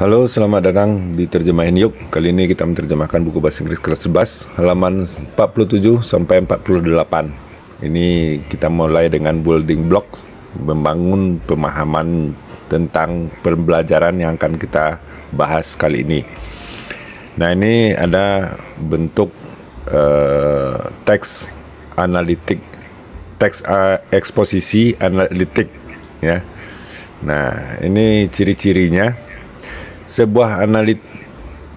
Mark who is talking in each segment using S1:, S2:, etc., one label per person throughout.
S1: Halo, selamat datang di Terjemahin Yuk. Kali ini kita menerjemahkan buku bahasa Inggris kelas 11, halaman 47 sampai 48. Ini kita mulai dengan building blocks, membangun pemahaman tentang pembelajaran yang akan kita bahas kali ini. Nah, ini ada bentuk uh, teks analitik, teks uh, eksposisi analitik ya. Nah, ini ciri-cirinya sebuah analit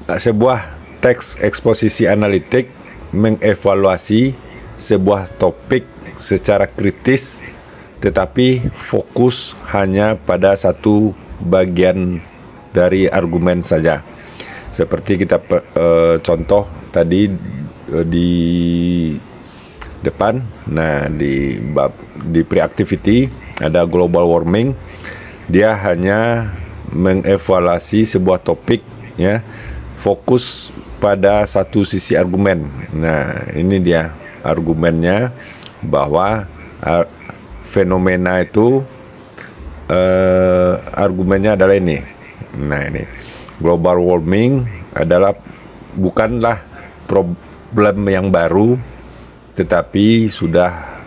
S1: sebuah teks eksposisi analitik mengevaluasi sebuah topik secara kritis tetapi fokus hanya pada satu bagian dari argumen saja. Seperti kita e, contoh tadi e, di depan, nah di bab di pre-activity ada global warming, dia hanya mengevaluasi sebuah topik ya fokus pada satu sisi argumen. Nah, ini dia argumennya bahwa ar uh, fenomena itu uh, argumennya adalah ini. Nah, ini global warming adalah bukanlah problem yang baru tetapi sudah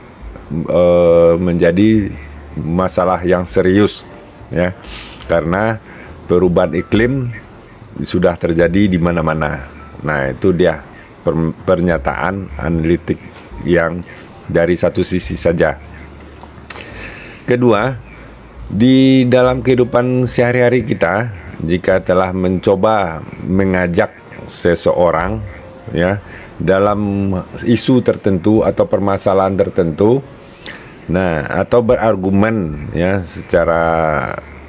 S1: uh, menjadi masalah yang serius ya karena perubahan iklim sudah terjadi di mana-mana. Nah, itu dia pernyataan analitik yang dari satu sisi saja. Kedua, di dalam kehidupan sehari-hari kita, jika telah mencoba mengajak seseorang ya dalam isu tertentu atau permasalahan tertentu, nah atau berargumen ya secara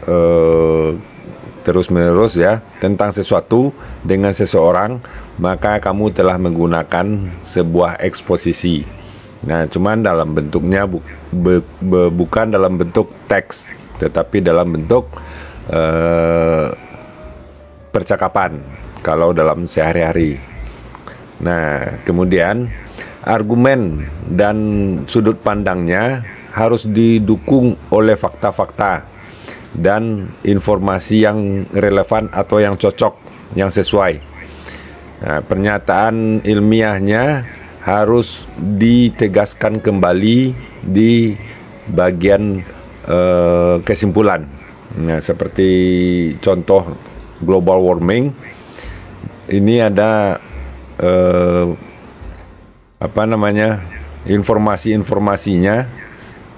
S1: Eh, terus-menerus ya tentang sesuatu dengan seseorang, maka kamu telah menggunakan sebuah eksposisi. Nah, cuman dalam bentuknya bu, be, be, bukan dalam bentuk teks, tetapi dalam bentuk uh, percakapan kalau dalam sehari-hari. Nah, kemudian argumen dan sudut pandangnya harus didukung oleh fakta-fakta dan informasi yang relevan atau yang cocok, yang sesuai. Nah, pernyataan ilmiahnya harus ditegaskan kembali di bagian eh, kesimpulan. Nah, seperti contoh global warming, ini ada eh, apa namanya informasi-informasinya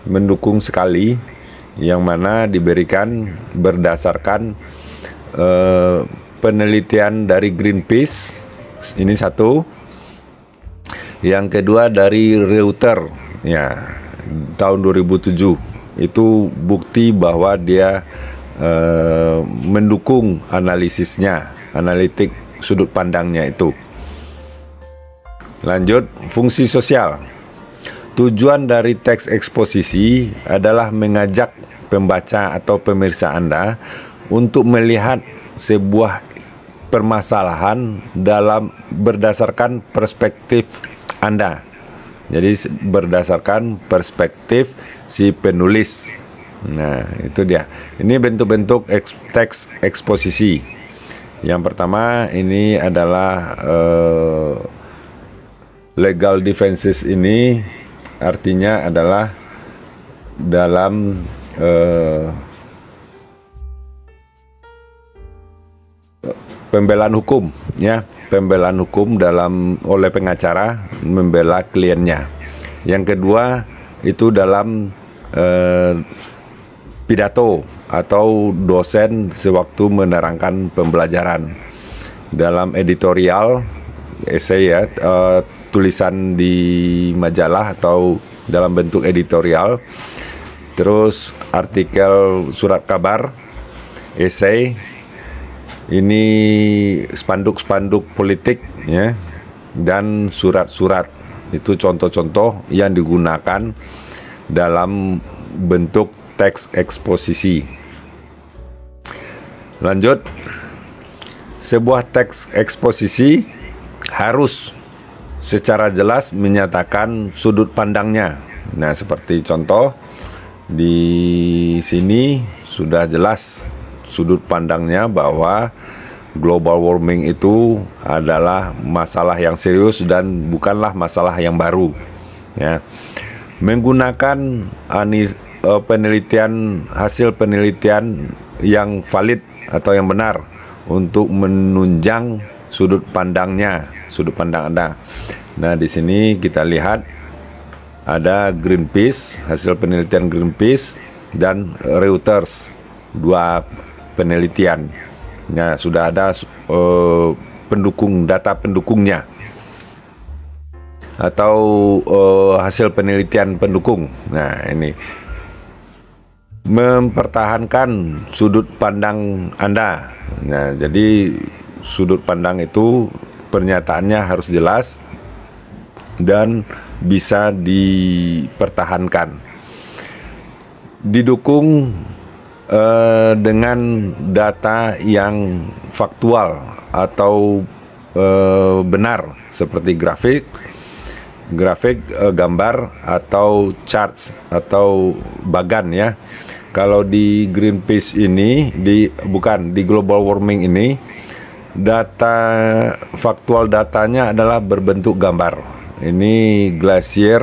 S1: mendukung sekali yang mana diberikan berdasarkan eh, penelitian dari Greenpeace ini satu yang kedua dari Reuter ya tahun 2007 itu bukti bahwa dia eh, mendukung analisisnya analitik sudut pandangnya itu lanjut fungsi sosial Tujuan dari teks eksposisi adalah mengajak pembaca atau pemirsa Anda untuk melihat sebuah permasalahan dalam berdasarkan perspektif Anda. Jadi berdasarkan perspektif si penulis. Nah, itu dia. Ini bentuk-bentuk teks eksposisi. Yang pertama ini adalah uh, legal defenses ini artinya adalah dalam eh, pembelaan hukum ya pembelaan hukum dalam oleh pengacara membela kliennya yang kedua itu dalam eh, pidato atau dosen sewaktu menerangkan pembelajaran dalam editorial essay ya eh, tulisan di majalah atau dalam bentuk editorial, terus artikel surat kabar, esai, ini spanduk-spanduk politik ya dan surat-surat itu contoh-contoh yang digunakan dalam bentuk teks eksposisi. Lanjut, sebuah teks eksposisi harus secara jelas menyatakan sudut pandangnya. Nah, seperti contoh di sini sudah jelas sudut pandangnya bahwa global warming itu adalah masalah yang serius dan bukanlah masalah yang baru. Ya. Menggunakan anis, eh, penelitian hasil penelitian yang valid atau yang benar untuk menunjang sudut pandangnya, sudut pandang Anda. Nah, di sini kita lihat ada Greenpeace, hasil penelitian Greenpeace dan Reuters, dua penelitian. Nah, sudah ada eh, pendukung data pendukungnya atau eh, hasil penelitian pendukung. Nah, ini mempertahankan sudut pandang Anda. Nah, jadi sudut pandang itu pernyataannya harus jelas dan bisa dipertahankan didukung eh, dengan data yang faktual atau eh, benar seperti grafik grafik eh, gambar atau charts atau bagan ya kalau di Greenpeace ini di bukan di global warming ini data faktual datanya adalah berbentuk gambar. Ini glasier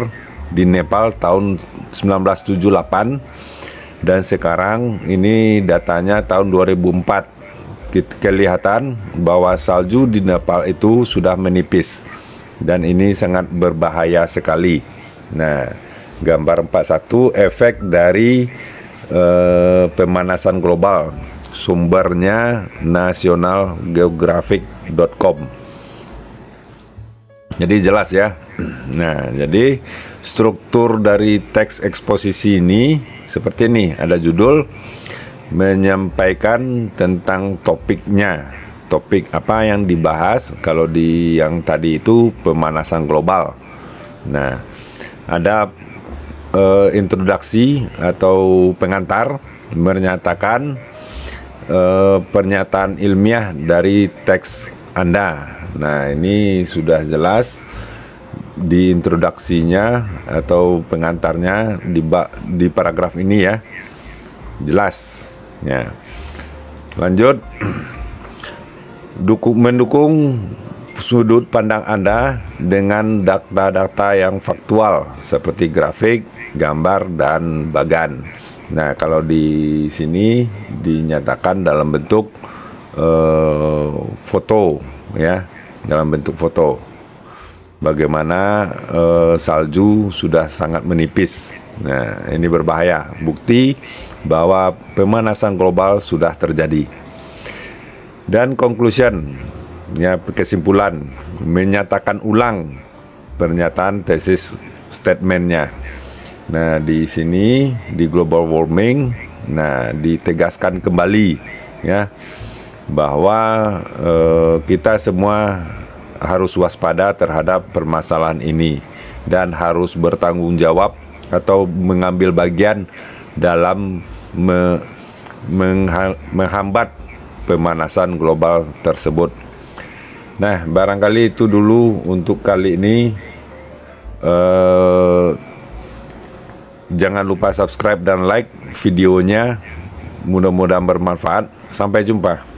S1: di Nepal tahun 1978 dan sekarang ini datanya tahun 2004. Kelihatan bahwa salju di Nepal itu sudah menipis dan ini sangat berbahaya sekali. Nah, gambar 41 efek dari uh, pemanasan global sumbernya nasionalgeographic.com Jadi jelas ya. Nah, jadi struktur dari teks eksposisi ini seperti ini, ada judul menyampaikan tentang topiknya. Topik apa yang dibahas kalau di yang tadi itu pemanasan global. Nah, ada eh, introduksi atau pengantar menyatakan eh, pernyataan ilmiah dari teks Anda. Nah, ini sudah jelas di introduksinya atau pengantarnya di di paragraf ini ya. Jelas ya. Lanjut Duku, mendukung sudut pandang Anda dengan data-data yang faktual seperti grafik, gambar, dan bagan. Nah, kalau di sini dinyatakan dalam bentuk eh, foto ya, dalam bentuk foto. Bagaimana eh, salju sudah sangat menipis. Nah, ini berbahaya. Bukti bahwa pemanasan global sudah terjadi. Dan conclusion, ya kesimpulan menyatakan ulang pernyataan tesis statementnya. Nah, di sini di global warming, nah ditegaskan kembali ya bahwa eh, kita semua harus waspada terhadap permasalahan ini dan harus bertanggung jawab atau mengambil bagian dalam me, menghambat pemanasan global tersebut. Nah, barangkali itu dulu untuk kali ini eh Jangan lupa subscribe dan like videonya. Mudah-mudahan bermanfaat. Sampai jumpa.